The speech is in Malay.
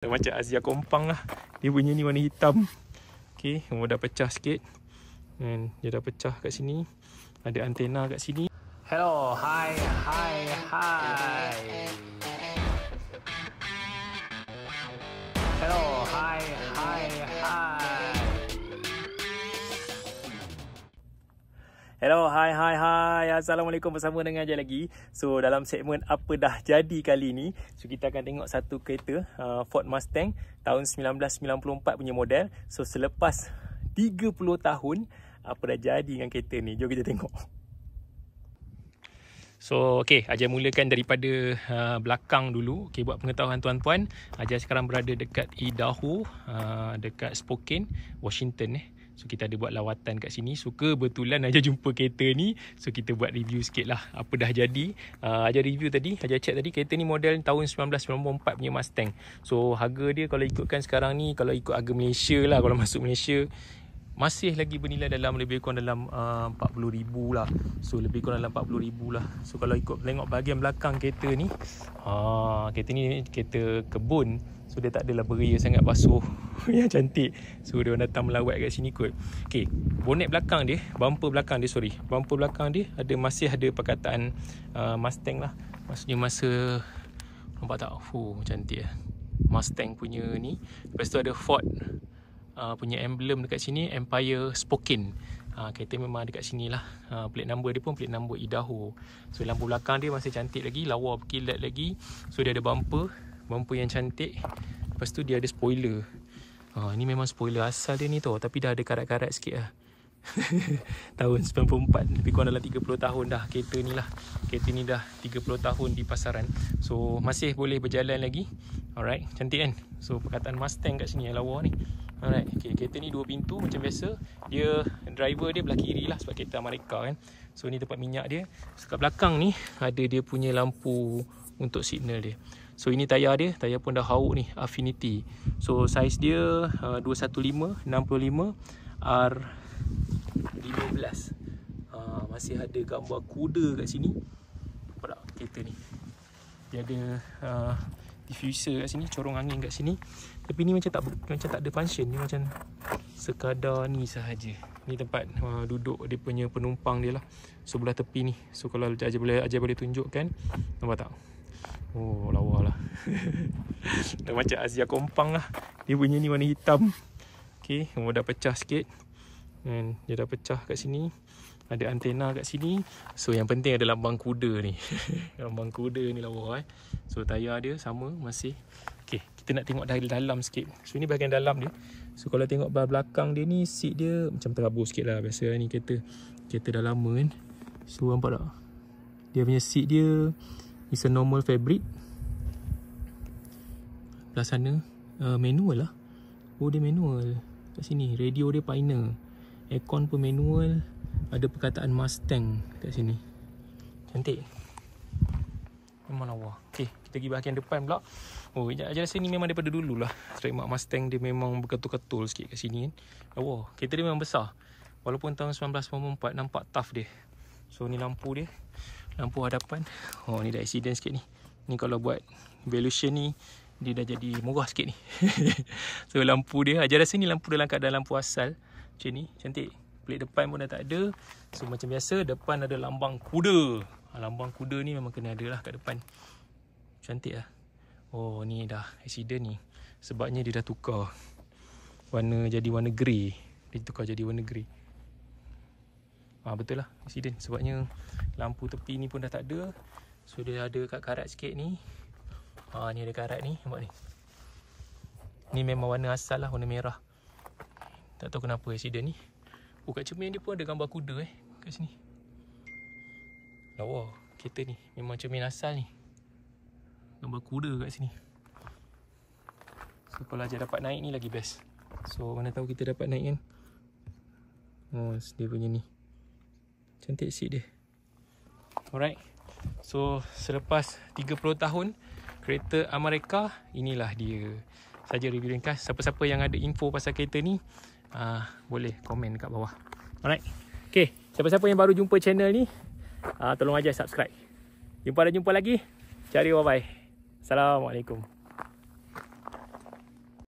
Macam Azia Kompang lah Dia punya ni warna hitam Okay, umur dah pecah sikit And dia dah pecah kat sini Ada antena kat sini Hello, hi, hi, hi Hello, Hello, hi, hi, hi. Assalamualaikum bersama dengan Ajay lagi. So, dalam segmen apa dah jadi kali ni, so kita akan tengok satu kereta uh, Ford Mustang tahun 1994 punya model. So, selepas 30 tahun, apa dah jadi dengan kereta ni? Jom kita tengok. So, okay. Ajay mulakan daripada uh, belakang dulu. Okay, buat pengetahuan tuan-puan. Ajay sekarang berada dekat Idaho, uh, dekat Spokane, Washington eh. So kita ada buat lawatan kat sini Suka betulan aja jumpa kereta ni So kita buat review sikit lah Apa dah jadi uh, ah, Aja review tadi Aja check tadi Kereta ni model tahun 1994 punya Mustang So harga dia kalau ikutkan sekarang ni Kalau ikut harga Malaysia lah Kalau masuk Malaysia masih lagi bernilai dalam lebih kurang dalam uh, 40000 lah so lebih kurang dalam 40000 lah so kalau ikut tengok bahagian belakang kereta ni ha uh, kereta ni kereta kebun so dia tak adalah beria sangat basuh yang cantik so dia orang datang melawat kat sini kot okey bonet belakang dia bumper belakang dia sorry bumper belakang dia ada masih ada perkataan uh, Mustang lah maksudnya masa nampak tak fuh cantik eh Mustang punya ni lepas tu ada Ford uh, punya emblem dekat sini Empire Spokin uh, kereta memang dekat sini lah uh, plate number dia pun plate number Idaho so lampu belakang dia masih cantik lagi lawa berkilat lagi so dia ada bumper bumper yang cantik lepas tu dia ada spoiler Ha, ni memang spoiler asal dia ni tau Tapi dah ada karat-karat sikit lah Tahun 94 Lebih kurang dalam 30 tahun dah Kereta ni lah Kereta ni dah 30 tahun di pasaran So masih boleh berjalan lagi Alright Cantik kan So perkataan Mustang kat sini yang lawa ni Alright, okay, kereta ni dua pintu macam biasa. Dia driver dia belah kiri lah sebab kereta Amerika kan. So ni tempat minyak dia. So kat belakang ni ada dia punya lampu untuk signal dia. So ini tayar dia, tayar pun dah hauk ni, Affinity. So size dia uh, 215 65 R 15. Uh, masih ada gambar kuda kat sini. Nampak tak kereta ni? Dia ada uh, diffuser kat sini corong angin kat sini tapi ni macam tak macam tak ada function ni macam sekadar ni sahaja ni tempat uh, duduk dia punya penumpang dia lah sebelah tepi ni so kalau aja boleh aja boleh tunjukkan nampak tak oh lawa lah dah macam Azia kompang lah dia punya ni warna hitam ok oh, dah pecah sikit And dia dah pecah kat sini ada antena kat sini so yang penting ada lambang kuda ni lambang kuda ni lah. eh so tayar dia sama masih Okay, kita nak tengok dari dalam sikit so ini bahagian dalam dia so kalau tengok bahagian belakang dia ni seat dia macam terabur sikit lah biasa ni kereta kereta dah lama kan so nampak tak dia punya seat dia is a normal fabric belah sana uh, manual lah oh dia manual kat sini radio dia pioneer aircon pun manual ada perkataan Mustang kat sini. Cantik. Memang lawa. Okay, kita pergi bahagian depan pula. Oh, sekejap aja rasa ni memang daripada dulu lah. Trademark Mustang dia memang berketul-ketul sikit kat sini kan. Lawa. Kereta dia memang besar. Walaupun tahun 1994 nampak tough dia. So ni lampu dia. Lampu hadapan. Oh, ni dah accident sikit ni. Ni kalau buat evolution ni dia dah jadi murah sikit ni. so lampu dia, aja rasa ni lampu dalam keadaan lampu asal. Macam ni, cantik plate depan pun dah tak ada. So macam biasa depan ada lambang kuda. Ah, lambang kuda ni memang kena ada lah kat depan. Cantik lah. Oh ni dah accident ni. Sebabnya dia dah tukar warna jadi warna grey. Dia tukar jadi warna grey. Ah ha, betul lah accident sebabnya lampu tepi ni pun dah tak ada. So dia ada kat karat sikit ni. Ah ha, ni ada karat ni nampak ni. Ni memang warna asal lah warna merah. Tak tahu kenapa accident ni. Oh kat cermin dia pun ada gambar kuda eh Kat sini Lawa kereta ni Memang cermin asal ni Gambar kuda kat sini So kalau aja dapat naik ni lagi best So mana tahu kita dapat naik kan Oh dia punya ni Cantik seat dia Alright So selepas 30 tahun Kereta Amerika Inilah dia Saja review ringkas Siapa-siapa yang ada info pasal kereta ni uh, boleh komen kat bawah. Alright. Okay. Siapa-siapa yang baru jumpa channel ni, uh, tolong aja subscribe. Jumpa dan jumpa lagi. Cari bye-bye. Assalamualaikum.